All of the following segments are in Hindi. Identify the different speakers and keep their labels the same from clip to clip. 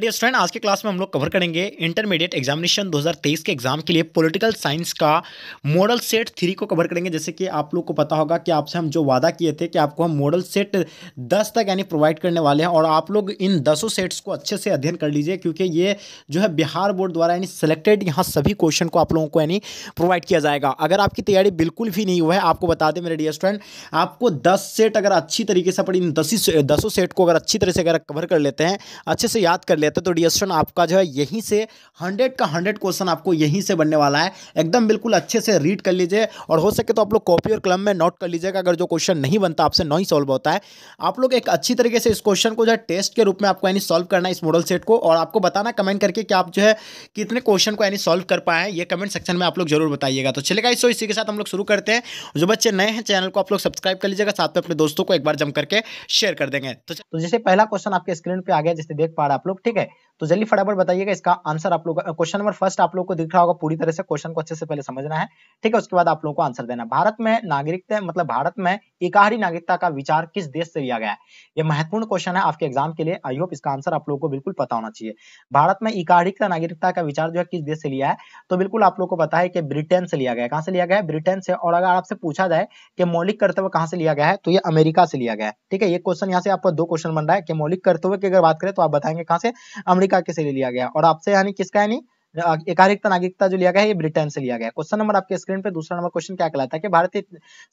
Speaker 1: डियर स्टूडेंट आज के क्लास में हम लोग कवर करेंगे इंटरमीडिएट एग्जामिनेशन 2023 के एग्जाम के लिए पॉलिटिकल साइंस का मॉडल सेट थ्री को कवर करेंगे जैसे कि आप लोग को पता होगा कि आपसे हम जो वादा किए थे कि आपको हम मॉडल सेट 10 तक यानी प्रोवाइड करने वाले हैं और आप लोग इन दसों सेट्स को अच्छे से अध्ययन कर लीजिए क्योंकि ये जो है बिहार बोर्ड द्वारा यानी सिलेक्टेड यहाँ सभी क्वेश्चन को आप लोगों को यानी प्रोवाइड किया जाएगा अगर आपकी तैयारी बिल्कुल भी नहीं हुआ है आपको बता दें मेरे डियर स्टूडेंट आपको दस सेट अगर अच्छी तरीके से पड़ी इन दस दसों सेट को अगर अच्छी तरह से अगर कवर कर लेते हैं अच्छे से याद कर लेते देते तो डिस्ट्रन आपका जो है यहीं से हंड्रेड का हंड्रेड क्वेश्चन आपको यहीं से बनने वाला है एकदम बिल्कुल अच्छे से रीड कर लीजिए और हो सके तो आप लोग कॉपी और क्लम में नोट कर लीजिएगा अगर जो क्वेश्चन नहीं बनता आपसे ही सॉल्व होता है आप लोग एक अच्छी तरीके से इस क्वेश्चन को जो है टेस्ट के रूप में आपको यानी सॉल्व करना है इस मॉडल सेट को और आपको बताना कमेंट करके कि आप जो है कितने क्वेश्चन को यानी सॉल्व कर पाए हैं ये कमेंट सेक्शन में आप लोग जरूर बताइएगा तो चलेगा इस इसी के साथ हम लोग शुरू करते हैं जो बच्चे नए हैं चैनल को आप लोग सब्सक्राइब कर लीजिएगा साथ में अपने दोस्तों को एक बार जम करके शेयर कर देंगे तो,
Speaker 2: तो जैसे पहला क्वेश्चन आपके स्क्रीन पर आ गया जैसे देख पा रहे आप लोग ठीक ठीक है तो जल्दी फटाफट बताइएगा इसका आंसर आप लोग क्वेश्चन नंबर फर्स्ट आप लोग को दिख रहा होगा पूरी तरह से क्वेश्चन को अच्छे से पहले समझना है ठीक है उसके बाद आप लोगों को आंसर देना भारत में नागरिकता मतलब भारत में एकाहरी नागरिकता का विचार किस देश से लिया गया है यह महत्वपूर्ण क्वेश्चन है आपके एग्जाम के लिए आई होप इसका आंसर आप लोगों को बिल्कुल पता होना चाहिए भारत में एकाहरिकता नागरिकता का विचार जो है किस देश से लिया है तो बिल्कुल आप लोग को पता है कि ब्रिटेन से लिया गया कहां से लिया गया ब्रिटेन से और अगर आपसे पूछा जाए कि मौलिक कर्तव्य कहां से लिया गया है तो यह अमेरिका से लिया गया है ठीक है ये क्वेश्चन यहाँ से आपका दो क्वेश्चन बन रहा है कि मौलिक कर्तव्य की अगर बात करें तो आप बताएंगे कहां से अमेरिका के से ले लिया गया और आपसे यानी किसका यानी एकाधिक नागरिकता जो लिया गया है ये ब्रिटेन से लिया गया क्वेश्चन नंबर आपके स्क्रीन पे दूसरा नंबर क्वेश्चन क्या कहलाता है कि भारतीय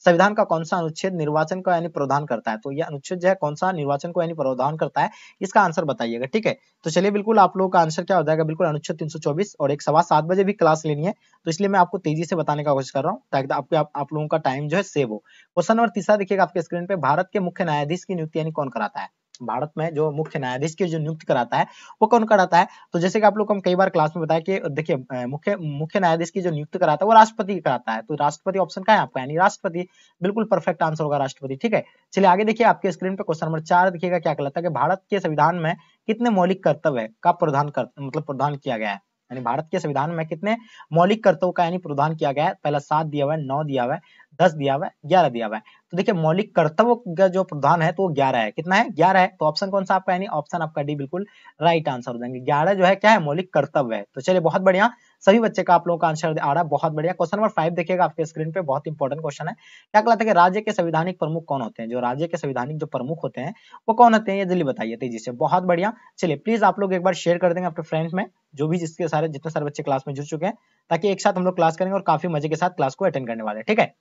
Speaker 2: संविधान का कौन सा अनुच्छेद निर्वाचन को यानी प्रावधान करता है तो ये अनुच्छेद जो है कौन सा निर्वाचन को यानी प्रावधान करता है इसका आंसर बताइएगा ठीक है तो चलिए बिल्कुल आप लोगों का आंसर क्या हो जाएगा बिल्कुल अनुच्छेद तीन और एक सवा सात बजे भी क्लास लेनी है तो इसलिए मैं आपको तेजी से बताने का कोशिश कर रहा हूँ ताकि आपके आप लोगों का टाइम जो है सेव हो क्वेश्चन नंबर तीसरा देखिएगा आपके स्क्रीन पे भारत के मुख्य न्यायाधीश की नियुक्ति यानी कौन कराता है भारत में जो मुख्य न्यायाधीश की जो नियुक्त कराता है वो कौन कराता है तो जैसे कि आप लोग को हम कई बार क्लास में बताया कि देखिए मुख्य मुख्य न्यायाधीश की जो नियुक्त कराता है वो राष्ट्रपति कराता है तो राष्ट्रपति ऑप्शन का है आपका यानी राष्ट्रपति बिल्कुल परफेक्ट आंसर होगा राष्ट्रपति ठीक है चलिए आगे देखिए आपके स्क्रीन पर क्वेश्चन नंबर चार देखिएगा क्या कहता है कि भारत के संविधान में कितने मौलिक कर्तव्य का प्रधान कर मतलब प्रधान किया गया है यानी भारत के संविधान में कितने मौलिक कर्तव्य का यानी प्रधान किया गया है पहला सात दिया हुआ है नौ दिया हुआ है दस दिया हुआ है ग्यारह दिया हुआ है तो देखिए मौलिक कर्तव्य का जो प्रधान है तो वो ग्यारह है कितना है ग्यारह है तो ऑप्शन कौन सा आपका यानी ऑप्शन आपका डी बिल्कुल राइट आंसर हो जाएंगे ग्यारह जो है क्या है मौलिक कर्तव्य है तो चलिए बहुत बढ़िया सभी बच्चे का आप लोगों का आंसर आ रहा है बहुत बढ़िया क्वेश्चन नंबर फाइव देखिएगा आपके स्क्रीन पे बहुत इंपॉर्टेंट क्वेश्चन है क्या कहता है कि राज्य के संविधानिक प्रमुख कौन होते हैं जो राज्य के संविधानिक जो प्रमुख होते हैं वो कौन होते हैं ये जल्दी बताइए तेजी से बहुत बढ़िया चलिए प्लीज आप लोग एक बार शेयर कर देंगे अपने फ्रेंड्स में जो भी जिसके सारे जितने सारे बच्चे क्लास में जुड़ चुके हैं ताकि एक साथ हम लोग क्लास करेंगे और काफी मजे के साथ क्लास को अटेंड करने वाले ठीक है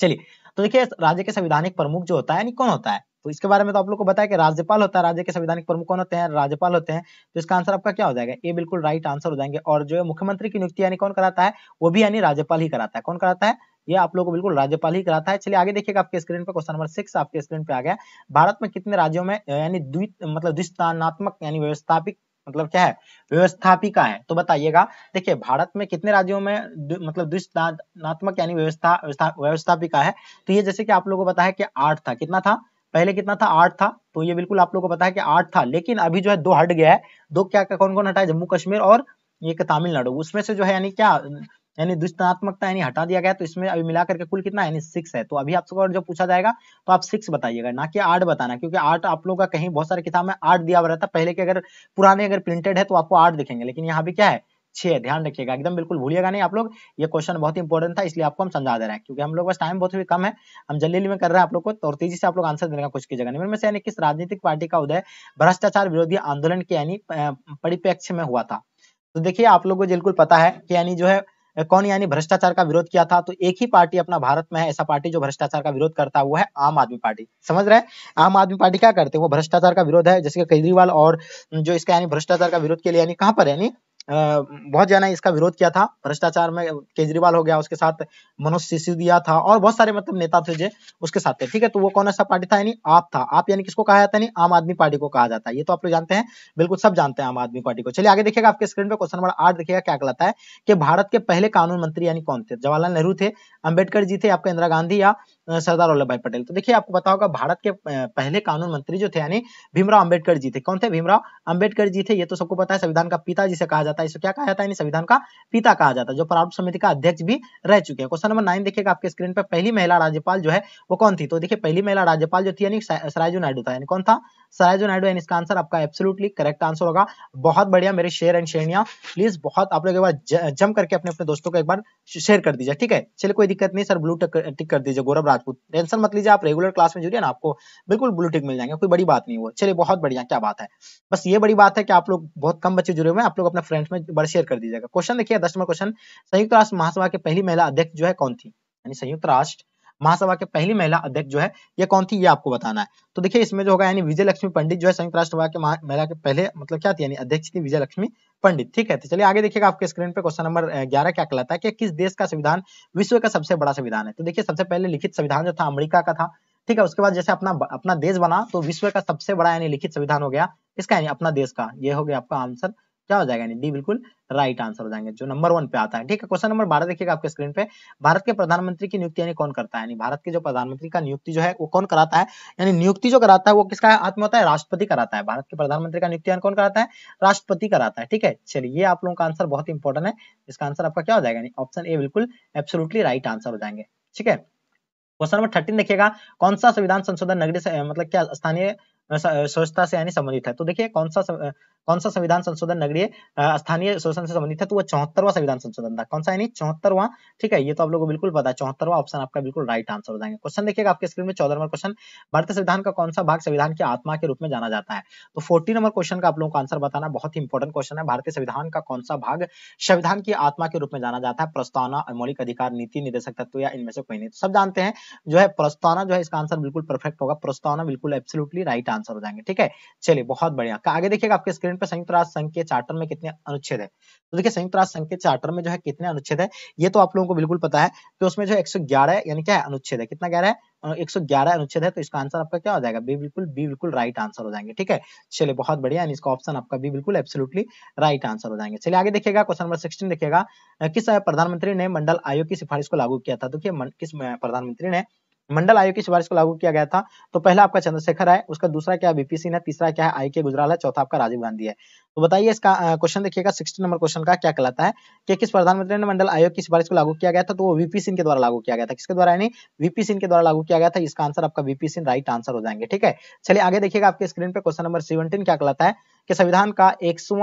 Speaker 2: चलिए तो देखिए राज्य के संविधानिक प्रमुख जो होता है यानी कौन होता है तो इसके बारे में तो आप लोग को बताया कि राज्यपाल होता है राज्य के संविधानिक प्रमुख कौन होते हैं राज्यपाल होते हैं तो इसका आंसर आपका क्या हो जाएगा ये बिल्कुल राइट आंसर हो जाएंगे और जो मुख्यमंत्री की नियुक्ति यानी कौन कराता है वो भी यानी राज्यपाल ही कराता है कौन कराता है ये आप लोगों को बिल्कुल राज्यपाल ही कराता है चलिए आगे देखिएगा आपके स्क्रीन पर क्वेश्चन नंबर सिक्स आपके स्क्रीन पे आ गया भारत में कितने राज्यों में यानी मतलब द्विस्तानात्मक यानी व्यवस्थापित मतलब क्या है व्यवस्थापिका है तो बताइएगा देखिए भारत में कितने राज्यों में मतलब द्विस्तात्मक यानी व्यवस्था व्यवस्थापिका है तो ये जैसे कि आप लोगों को बताया कि आठ था कितना था पहले कितना था आठ था तो ये बिल्कुल आप लोगों को पता है कि आठ था लेकिन अभी जो है दो हट गया है दो क्या कौन कौन हटा है जम्मू कश्मीर और ये तमिलनाडु उसमें से जो है यानी क्या यानी दुष्टात्मकता यानी हटा दिया गया तो इसमें अभी मिला करके कुल कितना यानी सिक्स है तो अभी आपको जब पूछा जाएगा तो आप सिक्स बताइएगा ना कि आठ बताना क्योंकि आठ आप लोगों का कहीं बहुत सारे किताब में आठ दिया हुआ रहता पहले के अगर पुराने अगर प्रिंटेड है तो आपको आठ दिखेंगे लेकिन यहाँ भी क्या है छह ध्यान रखिएगा एकदम बिल्कुल भूलिएगा नहीं आप लोग ये क्वेश्चन बहुत इंपॉर्टेंट था इसलिए आपको हम समझा दे रहे हैं क्योंकि हम लोग बस टाइम बहुत ही कम है हम जल्दी में कर रहे हैं आप लोग को तो तेजी से आप लोग आंसर देने का कुछ कीजिएगा निर्मल से यानी किस राजनीतिक पार्टी का उदय भ्रष्टाचार विरोधी आंदोलन के यानी परिप्रेक्ष्य में हुआ था तो देखिए आप लोगों को बिल्कुल पता है कि यानी जो है कौन यानी भ्रष्टाचार का विरोध किया था तो एक ही पार्टी अपना भारत में है ऐसा पार्टी जो भ्रष्टाचार का विरोध करता है वो है आम आदमी पार्टी समझ रहे हैं आम आदमी पार्टी क्या करते हैं वो भ्रष्टाचार का विरोध है जैसे केजरीवाल और जो इसका यानी भ्रष्टाचार का विरोध के लिए यानी कहां पर यानी बहुत ज्यादा इसका विरोध किया था भ्रष्टाचार में केजरीवाल हो गया उसके साथ मनोज सिसोदिया था और बहुत सारे मतलब नेता थे जो उसके साथ थे ठीक है तो वो कौन सा पार्टी था यानी आप था आप यानी किसको कहा जाता है आम आदमी पार्टी को कहा जाता है ये तो आप लोग जानते हैं बिल्कुल सब जानते हैं आम आदमी पार्टी को चलिए आगे देखिएगा आपके स्क्रीन पर क्वेश्चन नंबर आठ देखिएगा क्या कहता है कि भारत के पहले कानून मंत्री यानी कौन थे जवाहरलाल नेहरू थे अम्बेडकर जी थे आपका इंदिरा गांधी या सरदार वल्लभ भाई पटेल तो देखिए आपको पता होगा भारत के पहले कानून मंत्री जो थे यानी भीमराव अम्बेडकर जी थे कौन थे भीमराव अम्बेडकर जी थे ये तो सबको पता है संविधान का पिता जिसे कहा जाता है इसे क्या कहा जाता है संविधान का पिता कहा जाता है जो प्रारूप समिति का अध्यक्ष भी रह चुके हैं क्वेश्चन नंबर नाइन देखिएगा आपके स्क्रीन पर पहली महिला राज्यपाल जो है वो कौन थी तो देखिए पहली महिला राज्यपाल जो थी सरायजू नायडू था कौन था सरायजो नायडू एंड इसका आंसर आपका एब्सोलूटली करेक्ट आंसर होगा बहुत बढ़िया मेरे शेयर एंड शेरणिया प्लीज बहुत आप लोग एक बार जम करके अपने अपने दोस्तों को एक बार शेयर कर दीजिए ठीक है चलिए कोई दिक्कत नहीं सर ब्लू टिक कर दीजिए गौरव राजपूत टेंशन मत लीजिए आप रेगुलर क्लास में जुड़िए ना आपको बिल्कुल ब्लू टिक मिल जाएंगे कोई बड़ी बात नहीं हुआ चलिए बहुत बढ़िया क्या बात है बस ये बड़ी बात है कि आप लोग बहुत कम बच्चे जुड़े हुए आप लोग अपने फ्रेंड्स में बार शेयर कर दीजिएगा क्वेश्चन देखिए दस नंबर क्वेश्चन संयुक्त राष्ट्र महासभा की पहली महिला अध्यक्ष जो है कौन थी यानी संयुक्त राष्ट्र महासभा के पहली महिला अध्यक्ष जो है ये कौन थी ये आपको बताना है तो देखिए इसमें जो होगा यानी विजय लक्ष्मी पंडित जो है संयुक्त राष्ट्र के महिला के पहले मतलब क्या थी यानी अध्यक्ष थी विजय लक्ष्मी पंडित ठीक है तो चलिए आगे देखिएगा आपके स्क्रीन पे क्वेश्चन नंबर ग्यारह क्या कहलाता है कि किस देश का संविधान विश्व का सबसे बड़ा संविधान है तो देखिए सबसे पहले लिखित संविधान जो था अमरीका का था ठीक है उसके बाद जैसे अपना अपना देश बना तो विश्व का सबसे बड़ा यानी लिखित संविधान हो गया इसका यानी अपना देश का ये हो गया आपका आंसर क्या हो जाएगा यानी डी बिल्कुल राइट आंसर हो जाएंगे जो नंबर वन पे आता है ठीक है क्वेश्चन नंबर बारह देखिएगा आपके स्क्रीन पे भारत के प्रधानमंत्री की नियुक्ति यानी कौन करता है यानी भारत के जो प्रधानमंत्री का नियुक्ति जो है वो कौन कराता है यानी नियुक्ति जो कराता है वो किसका हाथ में होता है राष्ट्रपति कराता है भारत के प्रधानमंत्री का नियुक्ति कौन कराता है राष्ट्रपति कराता है ठीक है चलिए ये आप लोगों का आंसर बहुत इंपॉर्टेंट है इसका आंसर आपका क्या हो जाएगा ऑप्शन ए बिल्कुल एब्सोलूटली राइट आंसर हो जाएंगे ठीक है क्वेश्चन नंबर थर्टीन देखिएगा कौन सा संविधान संशोधन नगरीय मतलब क्या स्थानीय स्वच्छता से यानी संबंधित है तो देखिए कौन सा कौन सा संविधान संशोधन नगरीय स्थानीय शोषण से संबंधित है तो वो चौहत्तरवा संविधान संशोधन था कौन सा यानी चौहत्तरवा ठीक है ये तो आप लोगों को बिल्कुल पता है चौहत्तरवा ऑप्शन आपका बिल्कुल राइट आंसर हो जाएंगे क्वेश्चन देखिएगा आपके स्क्रीन में चौदह नंबर क्वेश्चन भारतीय संविधान का कौन सा भाग संविधान की आत्मा के रूप में जाना जाता है तो फोर्टी नंबर क्वेश्चन का आप लोगों को आंसर बताना बहुत ही इंपॉर्टेंट क्वेश्चन है भारतीय संविधान का कौन सा भाग संविधान की आत्मा के रूप में जाना जाता है प्रस्तावना मौलिक अधिकार नीति निदेशक तत्व या इनमें से कोई नहीं तो सब जानते हैं जो है प्रस्तावना जो है इसका आंसर बिल्कुल परफेक्ट होगा प्रस्तावना बिल्कुल एब्सोल्युटली राइट आंसर आंसर हो जाएंगे ठीक है चलिए बहुत बढ़िया आगे देखिएगा आपके स्क्रीन पर संयुक्त राष्ट्र संघ के चार्टर में कितने अनुच्छेद है तो देखिए संयुक्त राष्ट्र संघ के चार्टर में जो है कितने अनुच्छेद है ये तो आप लोगों को बिल्कुल पता है कि उसमें जो है एक यानी क्या है अनुच्छेद है कितना ग्यारह है एक सौ ग्यारह अनुच्छेद है तो इसका आंसर आपका क्या हो जाएगा बी बिल्कुल बी बिल्कुल राइट आंसर हो जाएंगे ठीक है चलिए बहुत बढ़िया इसका ऑप्शन आपका बी बिल्कुल एब्सोल्युटली राइट आंसर हो जाएंगे चलिए आगे देखिएगा क्वेश्चन नंबर सिक्सटीन देखिएगा किस प्रधानमंत्री ने मंडल आयोग की सिफारिश को लागू किया था देखिए किस प्रधानमंत्री ने मंडल आयोग की सिफारिश को लागू किया गया था तो पहला आपका चंद्रशेखर है उसका दूसरा क्या बीपी सिंह है तीसरा क्या है आई के गुजराल है चौथा आपका राजीव गांधी है तो बताइए इसका क्वेश्चन देखिएगा सिक्सटी नंबर क्वेश्चन का क्या कहलाता है कि किस प्रधानमंत्री ने मंडल आयोग की सिफारिश को लागू किया गया था तो वो वीपी सिंह के द्वारा लागू किया गया था किसके द्वारा यानी वीपी सिंह के द्वारा लागू किया गया था इसका आंसर आपका वीपी सिंह राइट आंसर हो जाएंगे ठीक है चलिए आगे देखिएगा आपके स्क्रीन पर क्वेश्चन नंबर सेवेंटीन क्या कहलाता है कि संविधान का एक सौ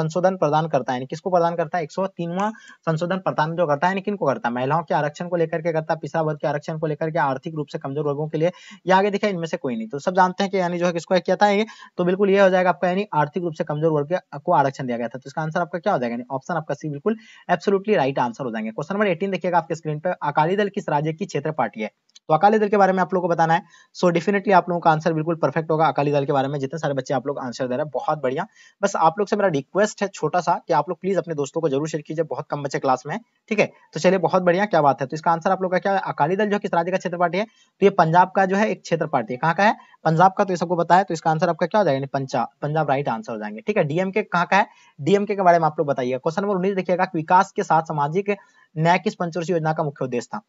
Speaker 2: संशोधन प्रदान करता है किसको प्रदान करता है एक संशोधन प्रदान जो करता है किनको करता है महिलाओं के आरक्षण को लेकर के करता है पिछड़ा वर्ग के आरक्षण को लेकर के आर्थिक रूप से कमजोर वर्गों के लिए या आगे दिखा इनमें से कोई नहीं तो सब जानते हैं कि यानी जो है किसको किया था तो बिल्कुल ये हो जाएगा आपका यानी आर्थिक रूप से कमजोर वर्ग को आरक्षण दिया गया था तो इसका आंसर आपका क्या हो जाएगा ऑप्शन आपका सी बिल्कुल एब्सोलूटली राइट आंसर हो जाएंगे क्वेश्चन नंबर एटीन देखिएगा आपके स्क्रीन पर अकाली दल किस राज्य की क्षेत्र पार्टी है तो अकाली दल के बारे में आप लोगों को बताना है सो so, डेफिनेटली आप लोगों का आंसर बिल्कुल परफेक्ट होगा अकाली दल के बारे में जितने सारे बच्चे आप लोग आंसर दे रहे हैं बहुत बढ़िया बस आप लोग से मेरा रिक्वेस्ट है छोटा सा कि आप लोग प्लीज अपने दोस्तों को जरूर शेयर कीजिए बहुत कम बच्चे क्लास में ठीक है तो चलिए बहुत बढ़िया क्या बात है तो इसका आंसर आप लोग का क्या अकाली दल जो किस राज्य का क्षेत्र पार्टी है तो ये पंजाब का जो है एक क्षेत्र पार्टी है कहाँ का है पंजाब का तो सबको बताया तो इसका आंसर आपका क्या हो जाएगा पंजाब पंजाब राइट आंसर हो जाएंगे ठीक है डीएमके कहाँ का है डीएमके के बारे में आप लोग बताइए क्वेश्चन नंबर उन्नीस देखिएगा विकास के साथ सामाजिक न्याय किस पंचवर्षीय योजना का मुख्य उद्देश्य था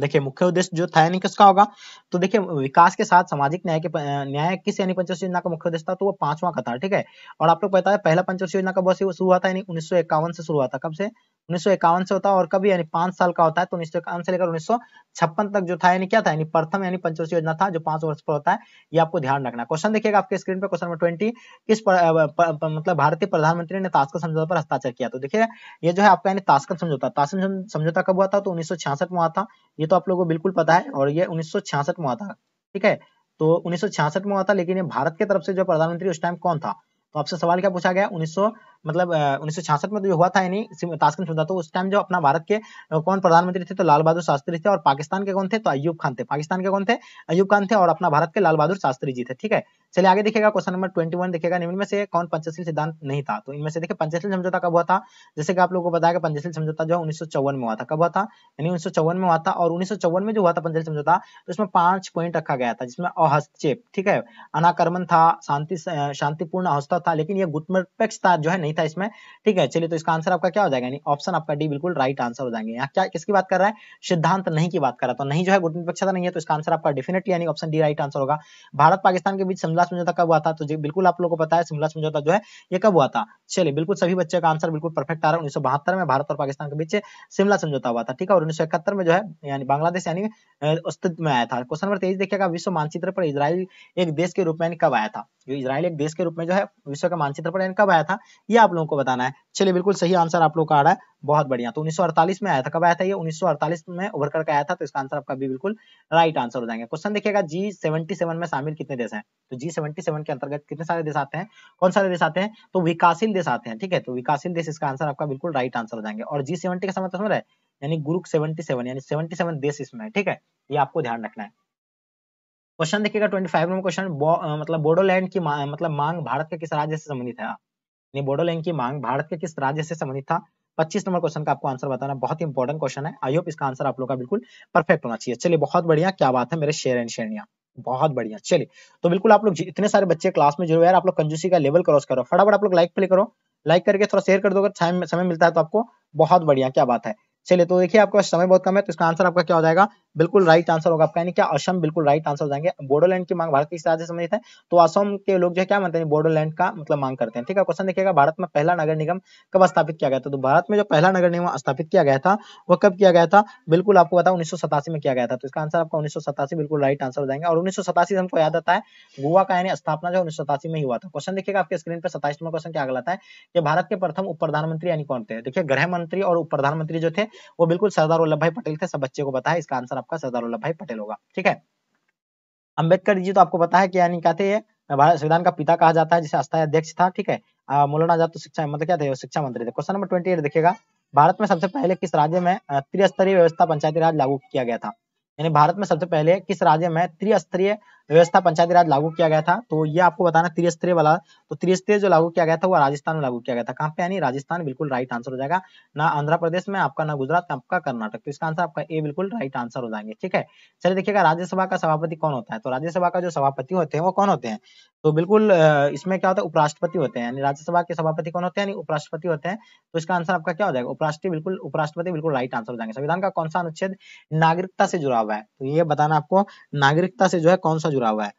Speaker 2: देखिए मुख्य उद्देश्य जो था यानी किसका होगा तो देखिए विकास के साथ सामाजिक न्याय के न्याय किस यानी पंचवर्षीय योजना का मुख्य उद्देश्य था तो वो पांचवा का था ठीक है और आप लोग पता है पहला पंचवर्षीय योजना कब शुरू हुआ था यानी उन्नीस से शुरू हुआ था कब से उन्नीस से होता है और कभी यानी पांच साल का होता है तो उन्नीस से लेकर उन्नीस तक जो था यानी क्या था यानी प्रथम यानी पंचवर्षीय योजना था जो पांच वर्ष पर होता है ये आपको ध्यान रखना क्वेश्चन देखिएगा आपके स्क्रीन पर क्वेश्चन नंबर ट्वेंटी किस पर, प, प, मतलब भारतीय प्रधानमंत्री ने तास्कर समझौता पर हस्ताक्षर किया तो देखिए ये जो है आपका यानी तास्कर समझौता तास्कर समझौता कब हुआ था तो उन्नीस में हुआ था ये तो आप लोगों को बिल्कुल पता है और ये उन्नीस में हुआ था ठीक है तो उन्नीस में हुआ था लेकिन ये भारत की तरफ से जो प्रधानमंत्री उस टाइम कौन था तो आपसे सवाल क्या पूछा गया उन्नीस मतलब उन्नीस में जो तो हुआ था यानी ताशकंद समझौता तो उस टाइम जो अपना भारत के कौन प्रधानमंत्री थे तो लाल बहादुर शास्त्री थे और पाकिस्तान के कौन थे तो अयुब खान थे पाकिस्तान के कौन थे अयुब खान थे और अपना भारत के लाल बहादुर शास्त्री जी थे ठीक है चलिए आगे देखिएगा क्वेश्चन नंबर ट्वेंटी वन देखिएगा इनमें से कौन पंचशील सिद्धांत नहीं था तो इनमें से देखिए पंचशील समझौता कब हुआ था जैसे कि आप लोगों को बताया कि पंचशील समझौता जो उन्नीस में हुआ था कब हुआ था यानी उन्नीस में हुआ था और उन्नीस में जो हुआ था पंचशील समझौता तो उसमें पांच पॉइंट रखा गया था जिसमें अहस्तक्षेप ठीक है अनाक्रमण था शांति शांतिपूर्ण अवस्था था लेकिन यह गुटनिरपेक्षता जो है नहीं नहीं था इसमें ठीक है चलिए तो इसका आंसर आपका क्या हो जाएगा यानी ऑप्शन आपका डी बिल्कुल राइट आंसर हो जाएंगे यहाँ क्या किसकी बात कर रहा है सिद्धांत नहीं की बात कर रहा तो नहीं जो है गुट निरपेक्षता नहीं है तो इसका आंसर आपका डेफिनेटली यानी ऑप्शन डी राइट आंसर होगा भारत पाकिस्तान के बीच शिमला समझौता कब हुआ था तो बिल्कुल आप लोगों को पता है शिमला समझौता जो है ये कब हुआ था चलिए बिल्कुल सभी बच्चे का आंसर बिल्कुल परफेक्ट आ रहा है उन्नीस में भारत और पाकिस्तान के बीच शिमला समझौता हुआ था ठीक है और उन्नीस में जो है यानी बांग्लादेश यानी अस्तित्व में आया था क्वेश्चन नंबर तेईस देखिएगा विश्व मानचित्र पर इसराइल एक देश के रूप में कब आया था जो इसराइल एक देश के रूप में जो है विश्व का मानचित्र पर कब आया था ये आप लोगों को बताना है चलिए बिल्कुल सही आंसर आप लोग का आ रहा है बहुत बढ़िया तो 1948 में आया था कब आया था ये 1948 में उभर करके आया था तो इसका आंसर आपका भी बिल्कुल राइट आंसर हो जाएंगे क्वेश्चन देखिएगा जी सेवेंटी सेवन में शामिल कितने देश हैं तो जी सेवेंटी सेवन के अंतर्गत कितने सारे देश आते हैं कौन सारे देश आते हैं तो विकासशील देश आते हैं ठीक है तो विकासशील देश इसका आंसर आपका बिल्कुल राइट आंसर हो जाएंगे और जी सेवेंटी का समय समझ रहे यानी ग्रुप सेवेंटी सेवन यानी सेवेंटी सेवन देश इसमें ठीक है ये आपको ध्यान रखना है क्वेश्चन देखिएगा 25 नंबर क्वेश्चन मतलब बोडोलैंड की मतलब मांग भारत के किस राज्य से संबंधित है यानी बोडोलैंड की मांग भारत के किस राज्य से संबंधित था 25 नंबर क्वेश्चन का आपको आंसर बताना बहुत ही इंपॉर्टेंट क्वेश्चन है आई होप इसका आंसर आप लोग का बिल्कुल परफेक्ट होना चाहिए चलिए बहुत बढ़िया क्या बात है मेरे शेर एंड शेरणिया बहुत बढ़िया चलिए तो बिल्कुल आप लोग इतने सारे बच्चे क्लास में जुड़े है आप लोग कंजूसी का लेवल क्रॉस करो फटाफट आप लोग लाइक प्ले करो लाइक करके थोड़ा शेयर कर दो अगर समय मिलता है तो आपको बहुत बढ़िया क्या बात है चलिए तो देखिए आपका समय बहुत कम है तो इसका आंसर आपका क्या हो जाएगा बिल्कुल राइट आंसर होगा आपका यानी क्या असम बिल्कुल राइट आंसर हो जाएंगे बोडोलैंड की मांग भारत किस राज्य संबंधित है तो असम के लोग जो है क्या मानते हैं बोडोलैंड का मतलब मांग करते हैं ठीक है क्वेश्चन देखिएगा भारत में पहला नगर निगम कब स्थापित किया गया था तो भारत में जो पहला नगर निगम स्थापित किया गया था वह कब किया गया था बिल्कुल आपको बताया उन्नीस में किया गया था तो इसका आंसर आपका उन्नीस बिल्कुल राइट आंसर हो जाएंगे और उन्नीस से हमको याद आता है गोवा का यानी स्थापना जो उन्नीस में ही हुआ था क्वेश्चन देखिएगा आपके स्क्रीन पर सताइस नंबर क्वेश्चन क्या अगला है कि भारत के प्रथम उप प्रधानमंत्री यानी कौन थे देखिए गृह मंत्री और उप प्रधानमंत्री जो थे वो बिल्कुल सरदार वल्लभ भाई पटेल थे सब बच्चे को बताया इसका आंसर आपका सरदार वल्लभ भाई पटेल होगा ठीक है अम्बेडकर जी तो आपको पता है क्या नहीं कहते भारत संविधान का पिता कहा जाता है जिसे अस्थायी अध्यक्ष था ठीक है मौलाना आजाद तो शिक्षा मतलब क्या थे शिक्षा मंत्री थे क्वेश्चन नंबर ट्वेंटी एट देखिएगा भारत में सबसे पहले किस राज्य में त्रिस्तरीय व्यवस्था पंचायती राज लागू किया गया था यानी भारत में सबसे पहले किस राज्य में त्रिस्तरीय व्यवस्था पंचायती राज लागू किया गया था तो ये आपको बताना त्रिस्तरीय वाला तो त्रिस्तरीय जो लागू किया गया था वो राजस्थान में लागू किया गया था कहाँ पे यानी राजस्थान बिल्कुल राइट आंसर हो जाएगा ना आंध्र प्रदेश में आपका ना गुजरात में आपका कर्नाटक तो इसका आंसर आपका ए बिल्कुल राइट आंसर हो जाएंगे ठीक है चलिए देखिएगा राज्यसभा का सभापति कौन होता है तो राज्यसभा का जो सभापति होते हैं वो कौन होते हैं तो बिल्कुल इसमें क्या होता है उपराष्ट्रपति होते हैं यानी राज्यसभा के सभापति कौन होते हैं यानी उपराष्ट्रपति होते हैं तो इसका आंसर आपका क्या हो जाएगा उपराष्ट्रीय बिल्कुल उपराष्ट्रपति बिल्कुल राइट आंसर हो जाएंगे संविधान का कौन सा अनुच्छेद नागरिकता से जुड़ा हुआ है तो ये बताना आपको नागरिकता से जो है कौन सा जुड़ा हुआ है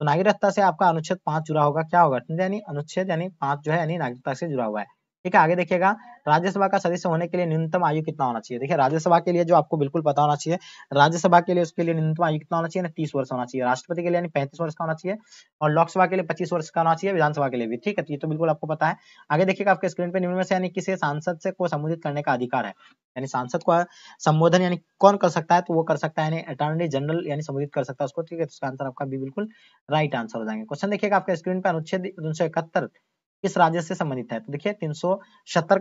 Speaker 2: तो नागरिकता से आपका अनुच्छेद पांच जुड़ा होगा क्या होगा यानी अनुच्छेद यानी पांच जो है यानी नागरिकता से जुड़ा हुआ है ठीक है आगे देखिएगा राज्यसभा का सदस्य होने के लिए न्यूनतम आयु कितना होना चाहिए देखिए राज्यसभा के लिए जो आपको बिल्कुल पता होना चाहिए राज्यसभा के लिए उसके लिए न्यूनतम आयु कितना होना चाहिए तीस वर्ष होना चाहिए राष्ट्रपति के लिए यानी पैंतीस वर्ष का होना चाहिए और लोकसभा के लिए पच्चीस वर्ष का होना चाहिए विधानसभा के लिए भी ठीक है तो ये तो बिल्कुल आपको पता है आगे देखिएगा आपके स्क्रीन पर निम्न से यानी किसी सांसद से को संबोधित करने का अधिकार है यानी सांसद को संबोधन यानी कौन कर सकता है तो वो कर सकता है यानी अटॉर्नी जनरल यानी संबोधित कर सकता है उसको ठीक है उसका तो आंसर आपका भी बिल्कुल राइट आंसर हो जाएंगे क्वेश्चन देखिएगा आपके स्क्रीन पर अनुच्छेद इकहत्तर किस राज्य से संबंधित है तो देखिए तीन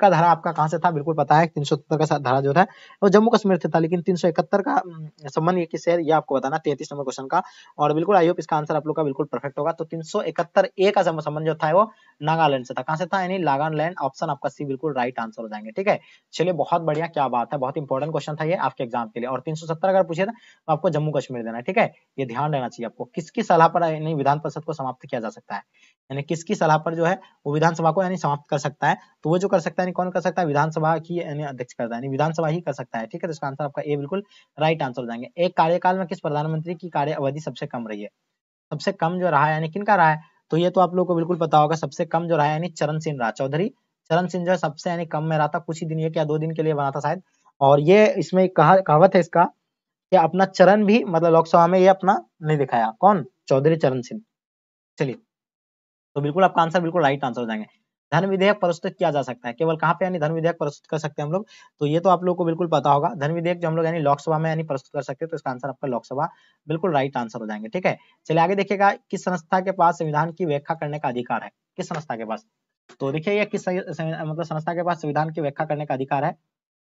Speaker 2: का धारा आपका कहां से था बिल्कुल पता है तीन का धारा जो है वो जम्मू कश्मीर से था लेकिन तीन का हम्म, संबंध ये किससे है ये आपको बताना तैतीस नंबर क्वेश्चन का और बिल्कुल आई होप इसका आंसर आप लोग का बिल्कुल परफेक्ट होगा तो तीन ए का संबंध जो था वो नागालैंड से था कहां से था यानी नागालैंड ऑप्शन आपका सी बिल्कुल राइट आंसर हो जाएंगे ठीक है चलिए बहुत बढ़िया क्या बात है बहुत इंपॉर्टेंट क्वेश्चन था ये आपके एग्जाम के लिए और तीन अगर पूछे तो आपको जम्मू कश्मीर देना है ठीक है ये ध्यान रहना चाहिए आपको किसकी सलाह पर विधान परिषद को समाप्त किया जा सकता है यानी किसकी सलाह पर जो है वो विधानसभा को यानी समाप्त कर सकता है तो वो जो कर सकता है कौन कर सकता है विधानसभा की यानी अध्यक्ष करता है विधानसभा ही कर सकता है ठीक है तो इसका आंसर आपका ए बिल्कुल राइट आंसर हो जाएंगे एक कार्यकाल में किस प्रधानमंत्री की कार्य अवधि सबसे कम रही है सबसे कम जो रहा है यानी किन का रहा है तो ये तो आप लोग को बिल्कुल पता होगा सबसे कम जो रहा है यानी चरण सिंह रहा चौधरी चरण सिंह जो है सबसे यानी कम में रहा था कुछ ही दिन ये क्या दो दिन के लिए बना था शायद और ये इसमें कहावत है इसका कि अपना चरण भी मतलब लोकसभा में ये अपना नहीं दिखाया कौन चौधरी चरण सिंह चलिए तो बिल्कुल आपका आंसर बिल्कुल राइट आंसर हो जाएंगे धन विधेयक प्रस्तुत किया जा सकता है केवल कहाँ पे यानी धन विधेयक प्रस्तुत कर सकते हैं हम लोग तो ये तो आप लोगों को बिल्कुल पता होगा धन विधेयक जो हम लोग यानी लोकसभा में यानी प्रस्तुत कर सकते हैं तो इसका आंसर आपका लोकसभा बिल्कुल राइट आंसर हो जाएंगे ठीक है चलिए आगे देखिएगा किस संस्था के पास संविधान की व्याख्या करने का अधिकार है किस संस्था के पास तो देखिये किस मतलब संस्था के पास संविधान की व्याख्या करने का अधिकार है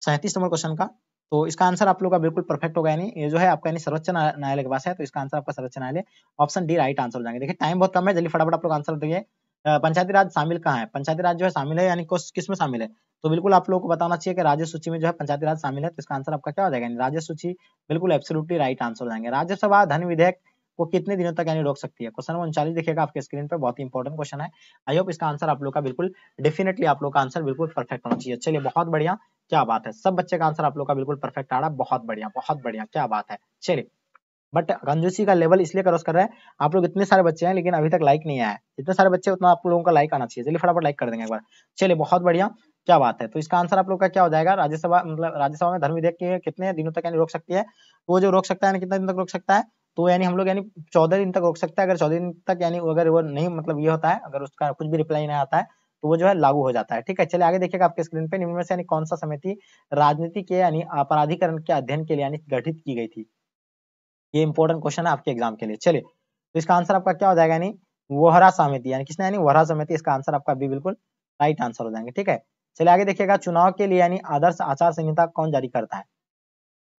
Speaker 2: सैंतीस नंबर क्वेश्चन का तो इसका आंसर आप लोग का बिल्कुल परफेक्ट होगा यानी ये जो है आपका यानी सर्वोच्च न्यायालय के पास है तो इसका आंसर आपका सर्वोच्च न्यायालय ऑप्शन डी राइट आंसर हो जाएंगे देखिए टाइम बहुत कम है जल्दी फटाफट आप लोग आंसर दिए पंचायती राज शामिल कहाँ है पंचायती राज जो है शामिल है यानी किस में शामिल है तो बिल्कुल आप लोगों को बताना चाहिए कि राज्य सूची में जो है पंचायती राज शामिल है तो इसका आंसर आपका क्या हो जाएगा राज्य सूची बिल्कुल एब्सोल्युटली राइट आंसर हो जाएंगे राज्यसभा धन विधेयक को कितने दिनों तक यानी रोक सकती है क्वेश्चन नंबर उनचालीस देखिएगा आपके स्क्रीन पर बहुत ही इंपॉर्टेंट क्वेश्चन है आई होप इसका आंसर आप लोग का बिल्कुल डेफिनेटली आप लोग का आंसर बिल्कुल परफेक्ट होना चाहिए चलिए बहुत बढ़िया क्या बात है सब बच्चे का आंसर आप लोग का बिल्कुल परफेक्ट आ रहा है बहुत बढ़िया बहुत बढ़िया क्या बात है चलिए बट कंजूसी का लेवल इसलिए क्रॉस कर रहा है आप लोग इतने सारे बच्चे हैं लेकिन अभी तक लाइक नहीं आया जितने इतने सारे बच्चे उतना आप लोगों का लाइक आना चाहिए चलिए फटाफट लाइक कर देंगे एक बार चलिए बहुत बढ़िया क्या बात है तो इसका आंसर आप लोग का क्या हो जाएगा राज्यसभा मतलब राज्यसभा में धर्म विधेयक के कितने दिनों तक यानी रोक सकती है वो जो रोक सकता है कितने दिन तक रोक सकता है तो यानी हम लोग यानी चौदह दिन तक रोक सकते हैं अगर चौदह दिन तक यानी अगर वो नहीं मतलब ये होता है अगर उसका कुछ भी रिप्लाई नहीं आता है वो जो है लागू हो जाता है ठीक है चले आगे देखिएगा आपके स्क्रीन पे निम्न में से यानी कौन सा समिति राजनीति के यानी अपराधिकरण के अध्ययन के लिए यानी गठित की गई थी ये इंपॉर्टेंट क्वेश्चन है आपके एग्जाम के लिए चलिए तो इसका आंसर आपका क्या हो जाएगा यानी वोहरा समिति यानी किसने यानी वोहरा समिति इसका आंसर आपका भी बिल्कुल राइट आंसर हो जाएंगे ठीक है चलिए आगे देखिएगा चुनाव के लिए यानी आदर्श आचार संहिता कौन जारी करता है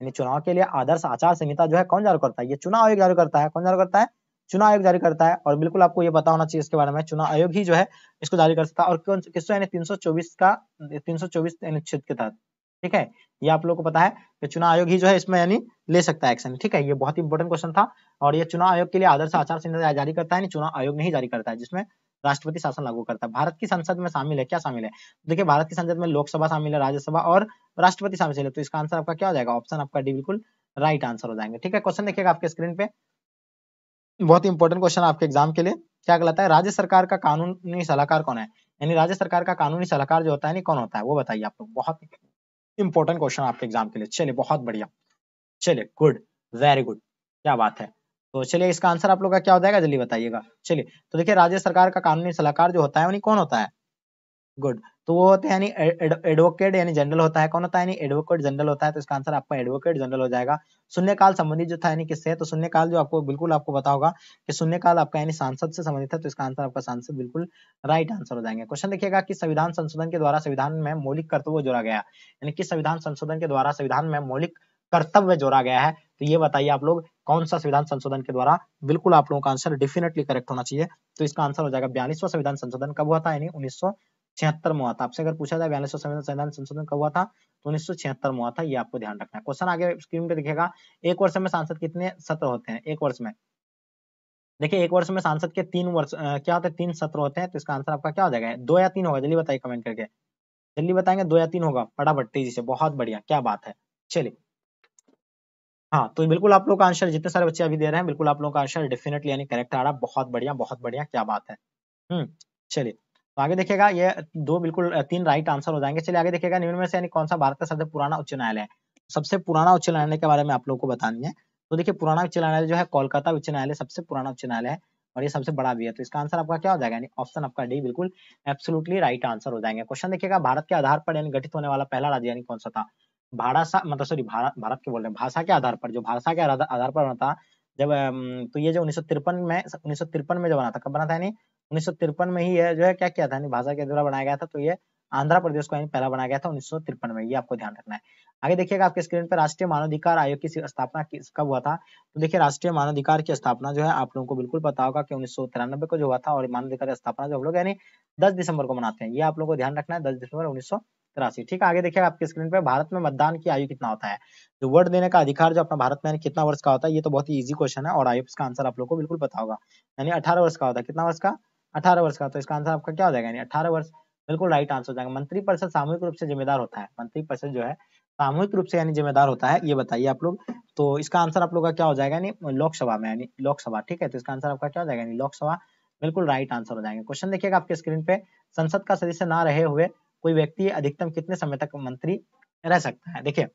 Speaker 2: यानी चुनाव के लिए आदर्श आचार संहिता जो है कौन जारी करता है ये चुनाव जारी करता है कौन जारी करता है चुनाव आयोग जारी करता है और बिल्कुल आपको ये पता होना चाहिए इसके बारे में चुनाव आयोग ही जो है इसको जारी कर सकता है और किस्सों यानी 324 का सौ चौबीस के तहत ठीक है ये आप लोगों को पता है कि चुनाव आयोग ही जो है इसमें यानी ले सकता है एक्शन ठीक है ये बहुत इंपॉर्टेंट क्वेश्चन था और ये चुनाव आयोग के लिए आदर्श आचार संहिता जारी करता है चुनाव आयोग नहीं जारी करता है जिसमें राष्ट्रपति शासन लागू करता है भारत की संसद में शामिल है क्या शामिल है देखिए भारत की संसद में लोकसभा शामिल है राज्यसभा और राष्ट्रपति शामिल है तो इसका आंसर आपका क्या हो जाएगा ऑप्शन आपका डी बिल्कुल राइट आंसर हो जाएंगे ठीक है क्वेश्चन देखिएगा आपके स्क्रीन पे बहुत इंपॉर्टेंट क्वेश्चन आपके एग्जाम के लिए क्या कहलाता है राज्य सरकार का कानूनी सलाहकार कौन है यानी राज्य सरकार का कानूनी सलाहकार जो होता है कौन होता है वो बताइए आप लोग बहुत इंपॉर्टेंट क्वेश्चन आपके एग्जाम के लिए चलिए बहुत बढ़िया चलिए गुड वेरी गुड क्या बात है तो चलिए इसका आंसर आप लोग का क्या हो जाएगा जल्दी बताइएगा चलिए तो देखिए राज्य सरकार का कानूनी सलाहकार जो होता है वो कौन होता है गुड तो वो होते हैं यानी एडवोकेट यानी जनरल होता है कौन होता है एडवोकेट जनरल होता है तो इसका आंसर आपका एडवोकेट जनरल हो जाएगा शून्यकाल संबंधित जो था यानी किससे तो शून्यकाल जो आपको बिल्कुल आपको पता होगा कि शून्यकाल आपका यानी सांसद से संबंधित है तो इसका आंसर आपका सांसद बिल्कुल राइट आंसर हो जाएंगे क्वेश्चन देखिएगा कि संविधान संशोधन के द्वारा संविधान में मौलिक कर्तव्य जोड़ा गया यानी कि संविधान संशोधन के द्वारा संविधान में मौलिक कर्तव्य जोड़ा गया है तो ये बताइए आप लोग कौन सा संविधान संशोधन के द्वारा बिल्कुल आप लोगों का आंसर डेफिनेटली करेक्ट होना चाहिए तो इसका आंसर हो जाएगा बयालीसवा संविधान संशोधन कब हुआ था यानी उन्नीस छिहत्तर में हुआ था आपसे अगर पूछा जाए बयालीस संविधान संशोधन कब हुआ था तो उन्नीस में हुआ था ये आपको ध्यान रखना है क्वेश्चन आगे स्क्रीन पे दिखेगा एक वर्ष में सांसद कितने सत्र होते हैं एक वर्ष में देखिए एक वर्ष में सांसद के तीन वर्ष क्या होते हैं तीन सत्र होते हैं तो इसका आंसर आपका क्या हो जाएगा दो या तीन होगा जल्दी बताइए कमेंट करके जल्दी बताएंगे दो या तीन होगा फटाफट तेजी से बहुत बढ़िया क्या बात है चलिए हाँ तो बिल्कुल आप लोग का आंसर जितने सारे बच्चे अभी दे रहे हैं बिल्कुल आप लोगों का आंसर डेफिनेटली यानी करेक्ट आ रहा बहुत बढ़िया बहुत बढ़िया क्या बात है हम्म चलिए तो आगे देखिएगा ये दो बिल्कुल तीन राइट आंसर हो जाएंगे चलिए आगे देखिएगा निम्न में से यानी कौन सा भारत का सबसे पुराना उच्च न्यायालय है सबसे पुराना उच्च न्यायालय के बारे में आप लोग को बतानी है तो देखिए पुराना उच्च न्यायालय जो है कोलकाता उच्च न्यायालय सबसे पुराना उच्च न्यायालय है और ये सबसे बड़ा भी है तो इसका आंसर आपका क्या हो जाएगा यानी ऑप्शन आपका डी बिल्कुल एब्सोलूटली राइट आंसर हो जाएंगे क्वेश्चन देखिएगा भारत के आधार पर यानी गठित होने वाला पहला राज्य यानी कौन सा था भाषा मतलब सॉरी भारत भारत के बोल रहे हैं भाषा के आधार पर जो भाषा के आधार पर बना था जब तो ये जो उन्नीस में उन्नीस में जो बना था कब बना था यानी उन्नीस में ही यह जो है क्या क्या था भाषा के द्वारा बनाया गया था तो ये आंध्र प्रदेश को पहला बनाया गया था उन्नीस में ये आपको ध्यान रखना है आगे देखिएगा आपके स्क्रीन पर राष्ट्रीय मानवाधिकार आयोग की स्थापना कब हुआ था तो देखिए राष्ट्रीय मानवाधिकार की स्थापना जो है आप लोगों को बिल्कुल पता होगा कि उन्नीस को जो हुआ था और मानवाधिकार स्थापना जो हम लोग यानी दस दिसंबर को मनाते हैं ये आप लोगों को ध्यान रखना है दस दिसंबर उन्नीस तिरासी ठीक है आगे देखिए आपकी स्क्रीन पर भारत में मतदान की आयु कितना होता है जो वोट देने का अधिकार जो अपना भारत में कितना वर्ष का होता है ये तो बहुत ही इजी क्वेश्चन है और आयु का आंसर आप लोग को बिल्कुल पता होगा यानी अठारह वर्ष का होता है कितना वर्ष का अठारह वर्ष का तो इसका आंसर आपका क्या हो जाएगा अठारह वर्ष बिल्कुल राइट आंसर हो जाएगा मंत्रिपरिषद सामूहिक रूप से जिम्मेदार होता है मंत्रिपरिषद जो है सामूहिक रूप से यानी जिम्मेदार होता है ये बताइए आप लोग तो इसका आंसर आप लोग का क्या हो जाएगा यानी लोकसभा में यानी लोकसभा ठीक है तो इसका आंसर आपका क्या हो जाएगा यानी लोकसभा बिल्कुल राइट आंसर हो जाएंगे क्वेश्चन देखिएगा आपके स्क्रीन पे संसद का सदस्य ना रहे हुए कोई व्यक्ति अधिकतम कितने समय तक मंत्री रह सकता है देखिए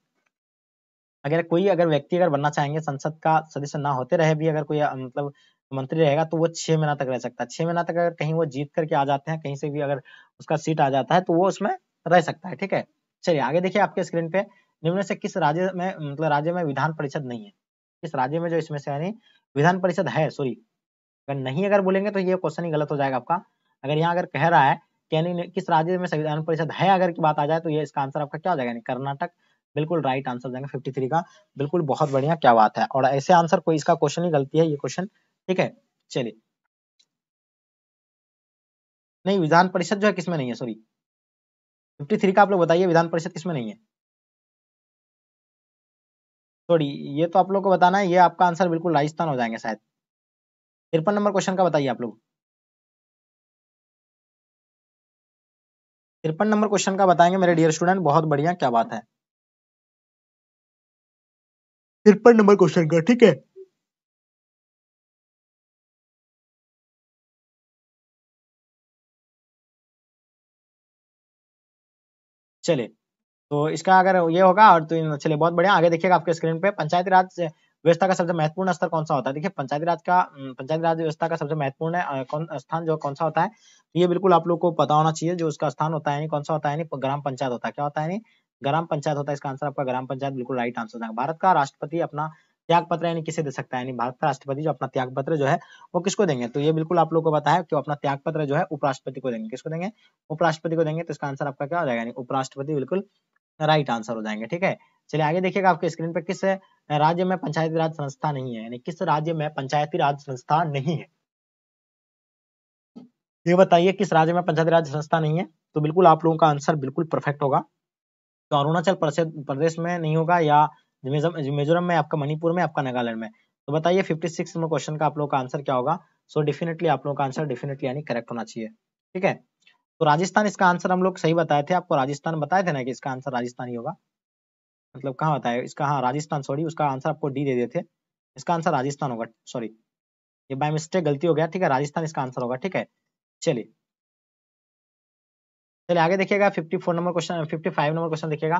Speaker 2: अगर कोई अगर व्यक्ति अगर बनना चाहेंगे संसद का सदस्य ना होते रहे भी अगर कोई मतलब मंत्री रहेगा तो वो छह महीना तक रह सकता है छह महीना तक अगर कहीं वो जीत करके आ जाते हैं कहीं से भी अगर उसका सीट आ जाता है तो वो उसमें रह सकता है ठीक है चलिए आगे देखिए आपके स्क्रीन पे निम्न से किस राज्य में मतलब राज्य में विधान परिषद नहीं है किस राज्य में जो इसमें से यानी विधान परिषद है सॉरी अगर नहीं अगर बोलेंगे तो ये क्वेश्चन ही गलत हो जाएगा आपका अगर यहाँ अगर कह रहा है कि यानी किस राज्य में संविधान परिषद है अगर की बात आ जाए तो ये इसका आंसर आपका क्या हो जाएगा यानी कर्नाटक बिल्कुल राइट आंसर जाएगा 53 का बिल्कुल बहुत बढ़िया क्या बात है और ऐसे आंसर कोई इसका क्वेश्चन ही गलती है ये क्वेश्चन ठीक है चलिए नहीं विधान परिषद जो है किसमें नहीं है सॉरी फिफ्टी थ्री का आप लोग बताइए विधान परिषद किसमें नहीं है सॉरी ये तो आप लोग को बताना है ये आपका आंसर बिल्कुल राजस्थान हो जाएंगे शायद तिरपन नंबर क्वेश्चन का बताइए आप लोग तिरपन नंबर क्वेश्चन का बताएंगे मेरे डियर स्टूडेंट बहुत बढ़िया क्या बात है तिरपन नंबर क्वेश्चन का ठीक है चलिए तो इसका अगर ये होगा और तो चले बहुत बढ़िया आगे देखिएगा आपके स्क्रीन पे पंचायती राज व्यवस्था का सबसे महत्वपूर्ण स्तर कौन सा होता है देखिए पंचायती राज का पंचायती राज व्यवस्था का सबसे महत्वपूर्ण कौन स्थान जो कौन सा होता है तो ये बिल्कुल आप लोग को पता होना चाहिए जो उसका स्थान होता है कौन सा होता है ग्राम पंचायत होता है क्या होता है ग्राम पंचायत होता है इसका आंसर आपका ग्राम पंचायत बिल्कुल राइट आंसर होता है भारत का राष्ट्रपति अपना त्याग पत्र यानी किसे दे सकता है भारत का राष्ट्रपति जो अपना त्याग पत्र जो है वो किसको देंगे तो ये बिल्कुल आप लोग को बताया कि अपना त्याग पत्र जो है उपराष्ट्रपति को देंगे किसको देंगे उपराष्ट्रपति को देंगे तो इसका आंसर आपका क्या हो जाएगा उपराष्ट्रपति बिल्कुल राइट आंसर हो जाएंगे ठीक है चलिए आगे देखिएगा आपके स्क्रीन पर किस राज्य में पंचायती राज संस्था नहीं है यानी किस राज्य में पंचायती राज संस्था नहीं है ये बताइए किस राज्य में पंचायती राज संस्था नहीं है तो बिल्कुल आप लोगों का आंसर बिल्कुल परफेक्ट होगा तो अरुणाचल प्रदेश में नहीं होगा या मिजोरम में आपका मणिपुर में आपका नागालैंड में तो बताइए फिफ्टी सिक्स नंबर क्वेश्चन का आप लोग का आंसर क्या होगा सो so, डेफिनेटली आप लोग का आंसर डेफिनेटली यानी करेक्ट होना चाहिए ठीक है तो राजस्थान इसका आंसर हम लोग सही बताए थे आपको राजस्थान बताए थे ना कि इसका आंसर राजस्थान ही होगा मतलब कहाँ बताया इसका हाँ राजस्थान सॉरी उसका आंसर आपको डी दे देते इसका आंसर राजस्थान होगा सॉरी ये बाय मिस्टेक गलती हो गया ठीक है राजस्थान इसका आंसर होगा ठीक है चलिए चलिए आगे देखिएगा 54 नंबर क्वेश्चन 55 नंबर क्वेश्चन देखिएगा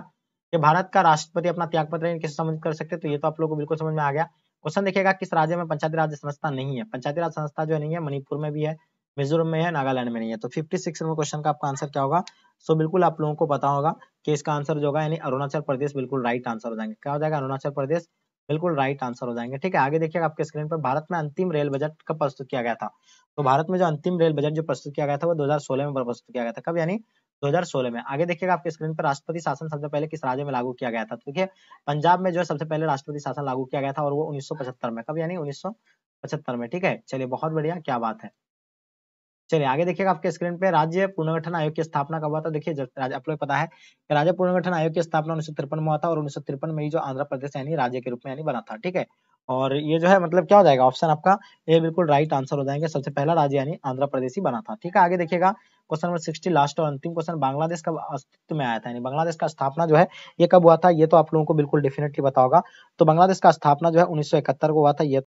Speaker 2: कि भारत का राष्ट्रपति अपना त्याग पत्र किस संबंधित कर सकते तो ये तो आप लोगों को बिल्कुल समझ में आ गया क्वेश्चन देखिएगा किस राज्य में पंचायती राज संस्था नहीं है पंचायती राज संस्था जो नहीं है मणिपुर में भी है मिजोरम में है नागालैंड में नहीं है तो फिफ्टी सिक्स नंबर क्वेश्चन का आपका आंसर क्या होगा सो बिल्कुल आप लोगों को पता होगा कि इसका आंसर जो होगा यानी अरुणाचल प्रदेश बिल्कुल राइट आंसर हो जाएंगे क्या हो जाएगा अरुणाचल प्रदेश बिल्कुल राइट आंसर हो जाएंगे ठीक है आगे देखिएगा आपके स्क्रीन पर भारत में अंतिम रेल बजट कब प्रस्तुत किया गया था तो भारत में जो अंतिम रेल बजट जो प्रस्तुत किया गया था वो 2016 में प्रस्तुत किया गया था कब यानी 2016 में आगे देखिएगा आपके स्क्रीन पर राष्ट्रपति शासन सबसे पहले किस राज्य में लागू किया गया था ठीक तो है पंजाब में जो है सबसे पहले राष्ट्रपति शासन लागू किया गया था और वो 1975 में कब यानी 1975 में ठीक है चलिए बहुत बढ़िया क्या बात है चलिए आगे देखिएगा आपके स्क्रीन पे राज्य पुनर्गठन आयोग की स्थापना कब हुआ था देखिए आप लोग पता है कि राज्य पुनर्गठन आयोग की स्थापना उन्नीस में हुआ था और उन्नीस में ही जो आंध्र प्रदेश यानी राज्य के रूप में यानी बना था ठीक है और ये जो है मतलब क्या हो जाएगा ऑप्शन आपका ये बिल्कुल राइट आंसर हो जाएंगे सबसे पहला राज्य यानी आंध्र प्रदेश ही बना था ठीक है आगे देखिएगा क्वेश्चन नंबर सिक्सटी लास्ट और अंतिम क्वेश्चन बांग्लादेश का अस्तित्व में आया था यानी बांग्लादेश का स्थापना जो है ये कब हुआ था ये तो आप लोगों को बिल्कुल डेफिनेटली बताओगा तो बांग्लादेश का स्थापना जो है उन्नीस को हुआ था ये